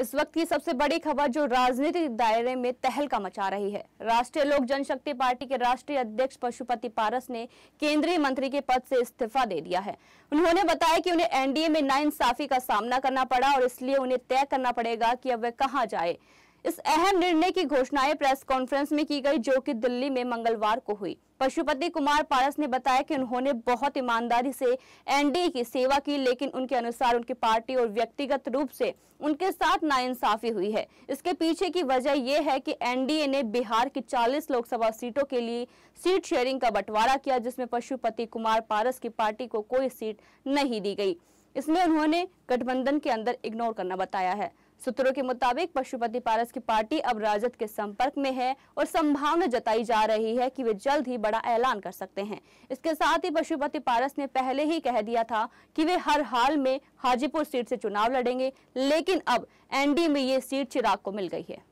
इस वक्त की सबसे बड़ी खबर जो राजनीतिक दायरे में तहलका मचा रही है राष्ट्रीय लोक जनशक्ति पार्टी के राष्ट्रीय अध्यक्ष पशुपति पारस ने केंद्रीय मंत्री के पद से इस्तीफा दे दिया है उन्होंने बताया कि उन्हें एनडीए में नाइंसाफी का सामना करना पड़ा और इसलिए उन्हें तय करना पड़ेगा कि अब वह कहाँ जाए इस अहम निर्णय की घोषणाएं प्रेस कॉन्फ्रेंस में की गई जो कि दिल्ली में मंगलवार को हुई पशुपति कुमार पारस ने बताया कि उन्होंने बहुत ईमानदारी से एनडीए की सेवा की लेकिन उनके अनुसार उनकी पार्टी और व्यक्तिगत रूप से उनके साथ नाइंसाफी हुई है इसके पीछे की वजह यह है कि एनडीए ने बिहार की 40 लोकसभा सीटों के लिए सीट शेयरिंग का बंटवारा किया जिसमें पशुपति कुमार पारस की पार्टी को कोई सीट नहीं दी गई इसमें उन्होंने गठबंधन के अंदर इग्नोर करना बताया है सूत्रों के मुताबिक पशुपति पारस की पार्टी अब राजद के संपर्क में है और संभावना जताई जा रही है कि वे जल्द ही बड़ा ऐलान कर सकते हैं इसके साथ ही पशुपति पारस ने पहले ही कह दिया था कि वे हर हाल में हाजीपुर सीट से चुनाव लड़ेंगे लेकिन अब एनडीए में ये सीट चिराग को मिल गई है